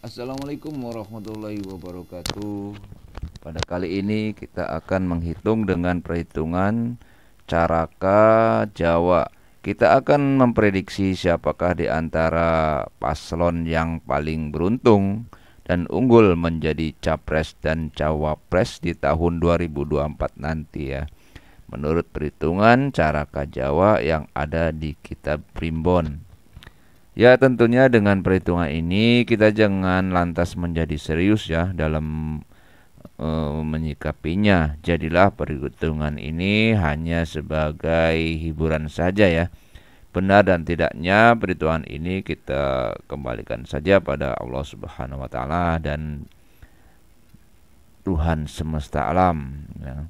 Assalamualaikum warahmatullahi wabarakatuh. Pada kali ini kita akan menghitung dengan perhitungan caraka Jawa. Kita akan memprediksi siapakah di antara paslon yang paling beruntung dan unggul menjadi capres dan cawapres di tahun 2024 nanti ya. Menurut perhitungan caraka Jawa yang ada di kitab Primbon. Ya tentunya dengan perhitungan ini kita jangan lantas menjadi serius ya dalam e, menyikapinya. Jadilah perhitungan ini hanya sebagai hiburan saja ya. Benar dan tidaknya perhitungan ini kita kembalikan saja pada Allah Subhanahu wa taala dan Tuhan semesta alam ya.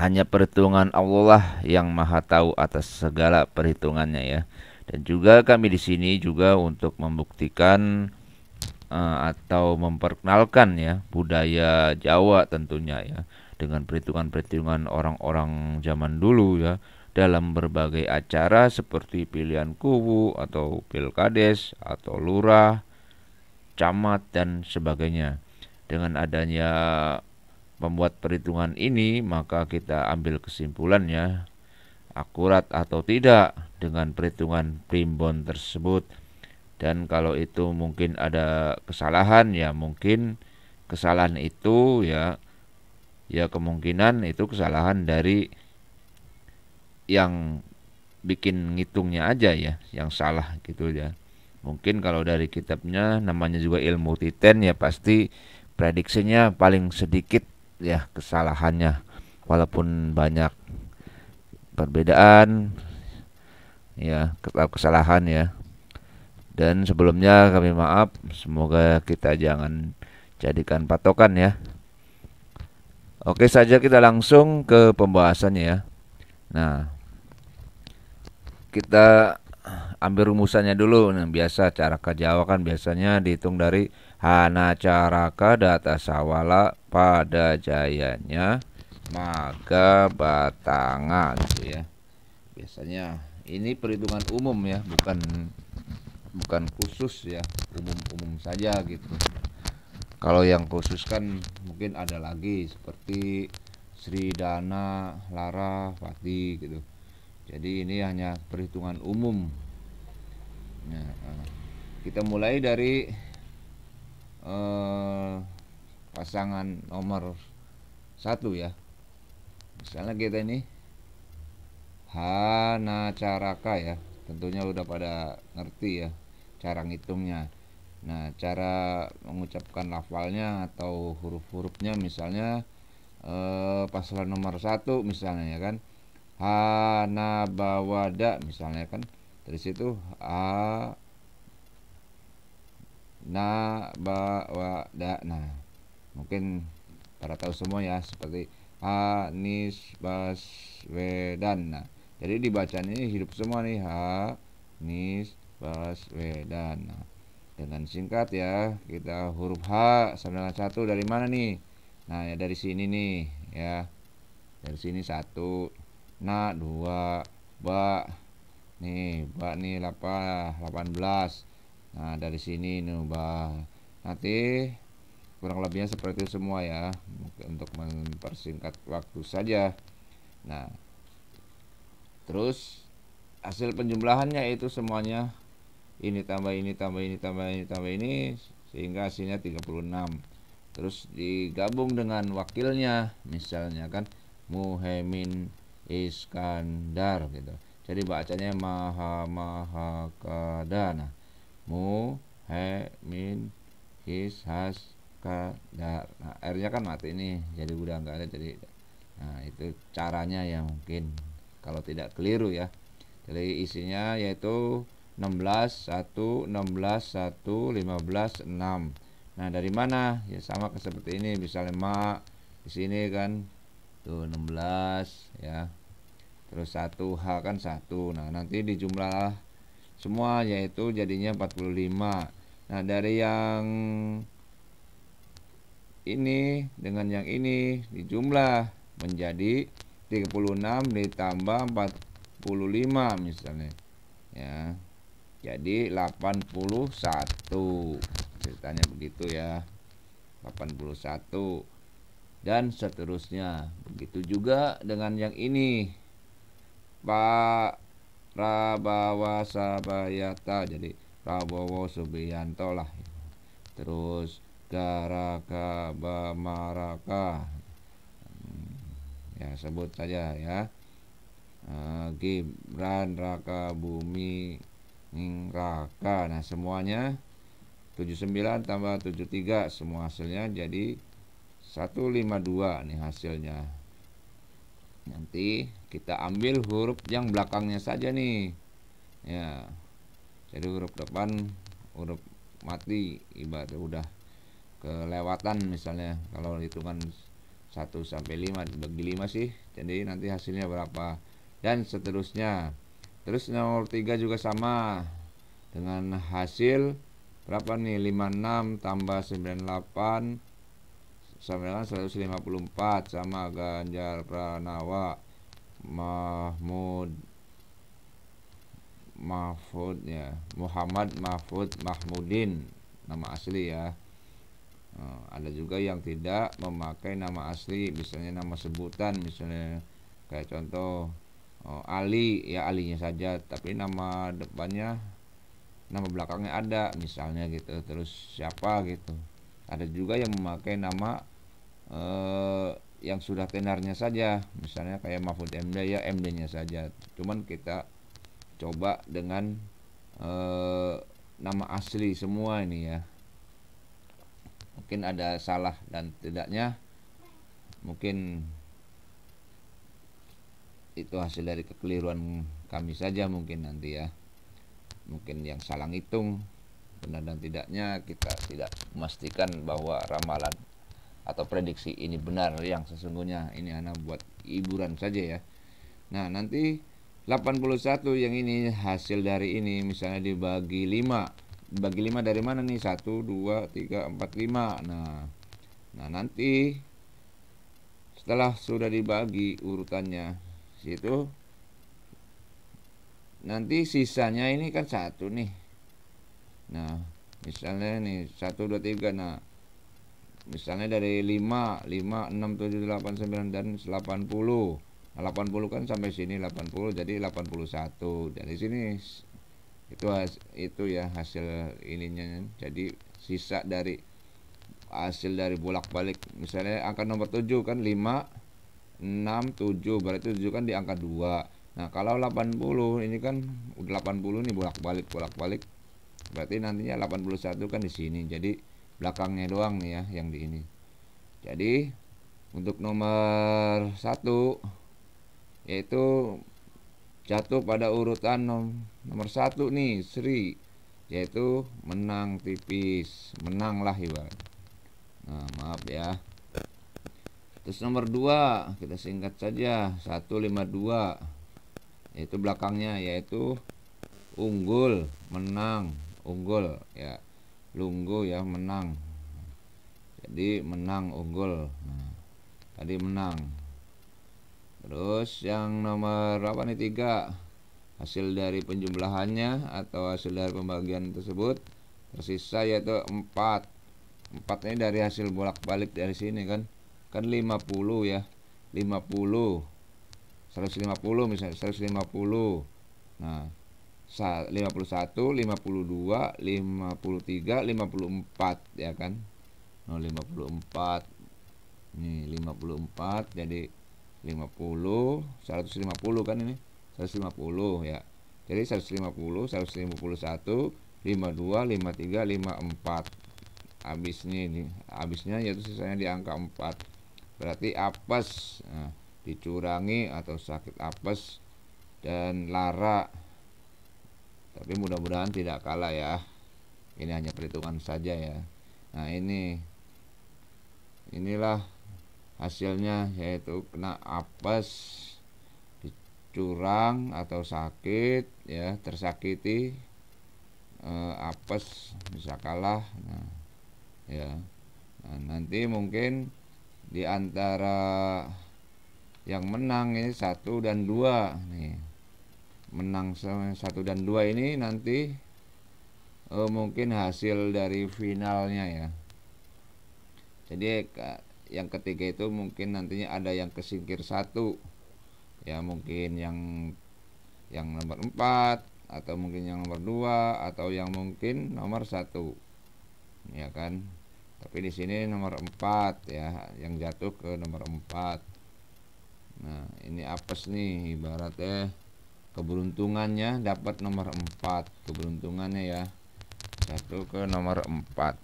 Hanya perhitungan Allah yang maha tahu atas segala perhitungannya ya. Dan juga kami di sini juga untuk membuktikan uh, atau memperkenalkan ya budaya Jawa tentunya ya dengan perhitungan-perhitungan orang-orang zaman dulu ya dalam berbagai acara seperti pilihan kubu atau pilkades atau lurah, camat dan sebagainya. Dengan adanya membuat perhitungan ini maka kita ambil kesimpulannya akurat atau tidak dengan perhitungan primbon tersebut dan kalau itu mungkin ada kesalahan ya mungkin kesalahan itu ya ya kemungkinan itu kesalahan dari yang bikin ngitungnya aja ya yang salah gitu ya mungkin kalau dari kitabnya namanya juga ilmu titen ya pasti prediksinya paling sedikit ya kesalahannya walaupun banyak perbedaan ya kesalahan ya dan sebelumnya kami maaf semoga kita jangan jadikan patokan ya Oke saja kita langsung ke pembahasannya ya Nah kita ambil rumusannya dulu nah, biasa caraka Jawa kan biasanya dihitung dari hana caraka data sawala pada jayanya maka batanga gitu ya biasanya ini perhitungan umum ya bukan bukan khusus ya umum-umum saja gitu kalau yang khusus kan mungkin ada lagi seperti Sri Dana Lara Pati gitu jadi ini hanya perhitungan umum nah, eh, kita mulai dari eh, pasangan nomor satu ya misalnya kita ini hanacaraka ya tentunya udah pada ngerti ya cara ngitungnya nah cara mengucapkan lafalnya atau huruf-hurufnya misalnya eh, Pasalan nomor satu misalnya ya kan hanabawada misalnya kan dari situ a na ba nah mungkin para tahu semua ya seperti Anies Baswedan nah jadi dibacanya hidup semua nih ha nis bas wedan dengan singkat ya kita huruf H sama dengan satu dari mana nih nah ya dari sini nih ya dari sini satu na dua ba nih ba nih 8 18 nah dari sini nih ba nanti kurang lebihnya seperti itu semua ya untuk mempersingkat waktu saja nah terus hasil penjumlahannya itu semuanya ini tambah ini tambah ini tambah ini tambah ini sehingga hasilnya 36 terus digabung dengan wakilnya misalnya kan Muhemin Iskandar gitu jadi bacanya maha maha kadana mu he min his has kadar nah, r nya kan mati ini jadi udah nggak ada jadi nah itu caranya ya mungkin kalau tidak keliru ya jadi isinya yaitu 16 1 16 1 15 6 nah dari mana ya sama seperti ini bisa lemak di sini kan tuh 16 ya terus 1H kan 1 nah nanti dijumlah semua yaitu jadinya 45 nah dari yang ini dengan yang ini dijumlah menjadi 36 ditambah 45 misalnya ya jadi 81 ceritanya begitu ya 81 dan seterusnya begitu juga dengan yang ini Pak Rabawa Sabayata jadi Prabowo Subianto lah terus Garaka Bamaraka ya sebut saja ya eh, Gibran Raka Bumi Raka nah semuanya 79 tambah 73 semua hasilnya jadi 152 nih hasilnya nanti kita ambil huruf yang belakangnya saja nih ya jadi huruf depan huruf mati ibarat udah kelewatan misalnya kalau hitungan 1 sampai 5 dibagi 5 sih jadi nanti hasilnya berapa dan seterusnya terus nomor 3 juga sama dengan hasil berapa nih 56 tambah 98 sama dengan 154 sama Ganjar Pranawa Mahmud Mahfud ya Muhammad Mahfud Mahmudin nama asli ya Oh, ada juga yang tidak memakai nama asli misalnya nama sebutan misalnya kayak contoh oh, Ali ya Alinya saja tapi nama depannya nama belakangnya ada misalnya gitu terus siapa gitu ada juga yang memakai nama eh, yang sudah tenarnya saja misalnya kayak Mahfud MD ya MD nya saja cuman kita coba dengan eh, nama asli semua ini ya mungkin ada salah dan tidaknya mungkin itu hasil dari kekeliruan kami saja mungkin nanti ya mungkin yang salah ngitung benar dan tidaknya kita tidak memastikan bahwa ramalan atau prediksi ini benar yang sesungguhnya ini hanya buat hiburan saja ya nah nanti 81 yang ini hasil dari ini misalnya dibagi 5 dibagi 5 dari mana nih 1 2 3 4 5 nah nah nanti setelah sudah dibagi urutannya situ nanti sisanya ini kan satu nih nah misalnya nih 1 2 3 nah misalnya dari 5 5 6 7 8 9 dan 80 80 nah, kan sampai sini 80 jadi 81 dari sini itu itu ya hasil ininya jadi sisa dari hasil dari bolak-balik misalnya angka nomor 7 kan 5 6 7 berarti 7 kan di angka 2 nah kalau 80 ini kan 80 ini bolak-balik bolak-balik berarti nantinya 81 kan di sini jadi belakangnya doang nih ya yang di ini jadi untuk nomor satu yaitu jatuh pada urutan nom nomor satu nih Sri yaitu menang tipis menang lah Iwan nah maaf ya terus nomor dua kita singkat saja 152 yaitu belakangnya yaitu unggul menang unggul ya lunggu ya menang jadi menang unggul nah, tadi menang Terus yang nomor apa nih tiga hasil dari penjumlahannya atau hasil dari pembagian tersebut tersisa yaitu 4 4 ini dari hasil bolak-balik dari sini kan kan 50 ya 50 150 misalnya 150 nah 51 52 53 54 ya kan nah 54 nih 54 jadi 50 150 kan ini 150 ya jadi 150 151 52 53 54 habisnya ini habisnya yaitu sisanya di angka 4 berarti apes nah, dicurangi atau sakit apes dan lara tapi mudah-mudahan tidak kalah ya ini hanya perhitungan saja ya nah ini inilah hasilnya yaitu kena apes dicurang atau sakit ya tersakiti eh, apes bisa kalah nah, ya nah, nanti mungkin di antara yang menang ini satu dan dua nih menang satu dan dua ini nanti eh, mungkin hasil dari finalnya ya jadi yang ketiga itu mungkin nantinya ada yang kesingkir satu ya mungkin yang yang nomor empat atau mungkin yang nomor dua atau yang mungkin nomor satu ya kan tapi di sini nomor empat ya yang jatuh ke nomor empat nah ini apes nih ibaratnya eh, keberuntungannya dapat nomor empat keberuntungannya ya jatuh ke nomor empat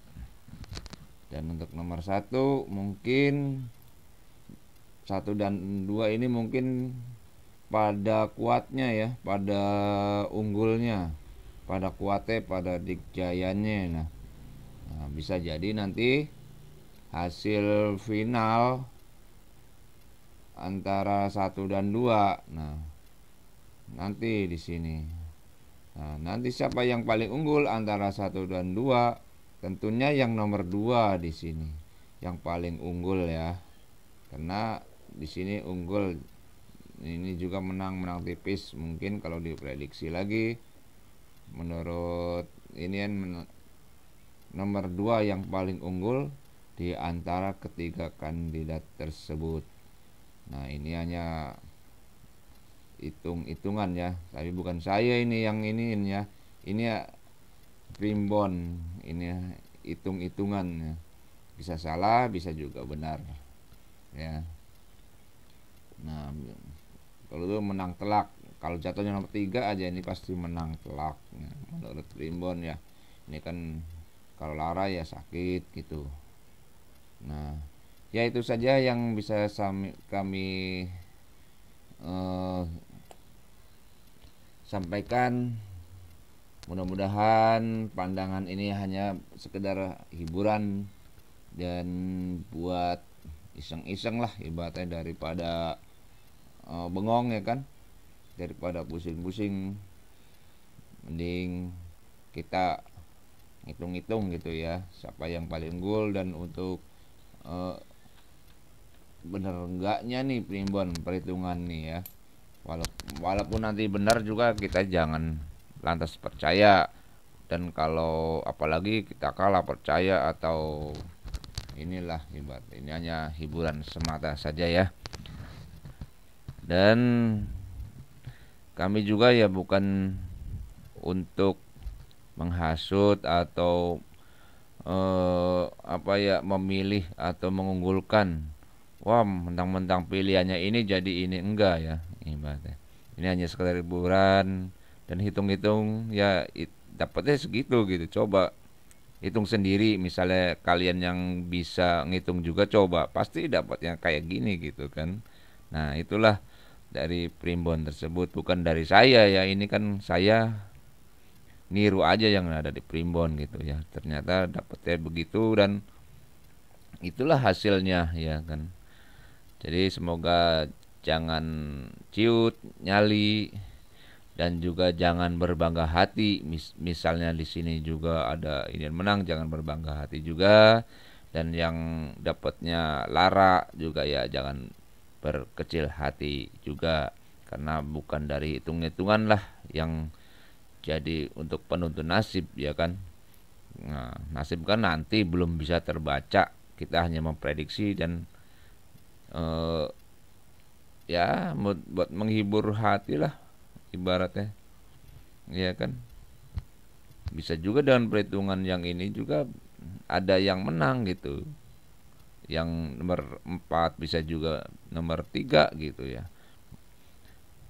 dan untuk nomor satu mungkin satu dan dua ini mungkin pada kuatnya ya pada unggulnya pada kuatnya pada dikjayanya nah, nah bisa jadi nanti hasil final antara satu dan dua nah nanti di sini nah nanti siapa yang paling unggul antara satu dan dua tentunya yang nomor dua di sini yang paling unggul ya karena di sini unggul ini juga menang menang tipis mungkin kalau diprediksi lagi menurut ini ya, men nomor dua yang paling unggul di antara ketiga kandidat tersebut nah ini hanya hitung-hitungan ya tapi bukan saya ini yang ini ya ini ya primbon ini ya, hitung-hitungan ya. bisa salah bisa juga benar ya nah kalau itu menang telak kalau jatuhnya nomor tiga aja ini pasti menang telak ya. menurut primbon ya ini kan kalau lara ya sakit gitu nah ya itu saja yang bisa kami eh, sampaikan mudah-mudahan pandangan ini hanya sekedar hiburan dan buat iseng-iseng lah ibaratnya daripada uh, bengong ya kan daripada pusing-pusing mending kita hitung-hitung gitu ya siapa yang paling gol dan untuk uh, bener enggaknya nih primbon perhitungan nih ya walaupun nanti benar juga kita jangan lantas percaya dan kalau apalagi kita kalah percaya atau inilah hibat ini hanya hiburan semata saja ya dan kami juga ya bukan untuk menghasut atau eh, apa ya memilih atau mengunggulkan wah mentang-mentang pilihannya ini jadi ini enggak ya ini hanya sekedar hiburan dan hitung-hitung ya it, dapatnya segitu gitu coba hitung sendiri misalnya kalian yang bisa ngitung juga coba pasti dapatnya kayak gini gitu kan nah itulah dari primbon tersebut bukan dari saya ya ini kan saya niru aja yang ada di primbon gitu ya ternyata dapatnya begitu dan itulah hasilnya ya kan jadi semoga jangan ciut nyali dan juga jangan berbangga hati Mis misalnya di sini juga ada ini menang jangan berbangga hati juga dan yang dapatnya lara juga ya jangan berkecil hati juga karena bukan dari hitung-hitungan lah yang jadi untuk penuntun nasib ya kan nah, nasib kan nanti belum bisa terbaca kita hanya memprediksi dan uh, ya buat, buat menghibur hati lah ibaratnya ya kan bisa juga dengan perhitungan yang ini juga ada yang menang gitu yang nomor 4 bisa juga nomor 3 gitu ya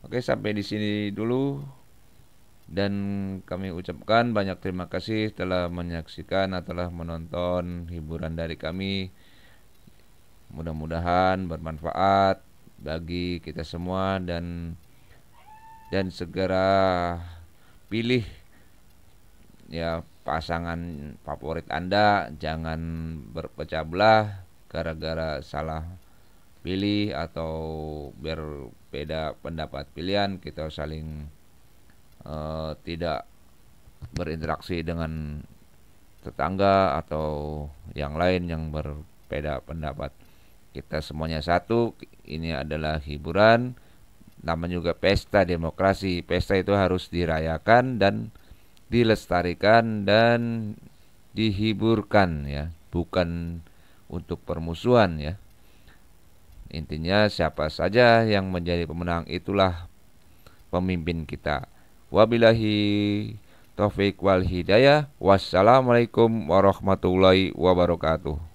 oke sampai di sini dulu dan kami ucapkan banyak terima kasih telah menyaksikan atau telah menonton hiburan dari kami mudah-mudahan bermanfaat bagi kita semua dan dan segera pilih ya pasangan favorit Anda jangan berpecah belah gara-gara salah pilih atau berbeda pendapat pilihan kita saling uh, tidak berinteraksi dengan tetangga atau yang lain yang berbeda pendapat kita semuanya satu ini adalah hiburan namanya juga pesta demokrasi. Pesta itu harus dirayakan dan dilestarikan dan dihiburkan ya, bukan untuk permusuhan ya. Intinya siapa saja yang menjadi pemenang itulah pemimpin kita. Wabillahi taufik wal hidayah. Wassalamualaikum warahmatullahi wabarakatuh.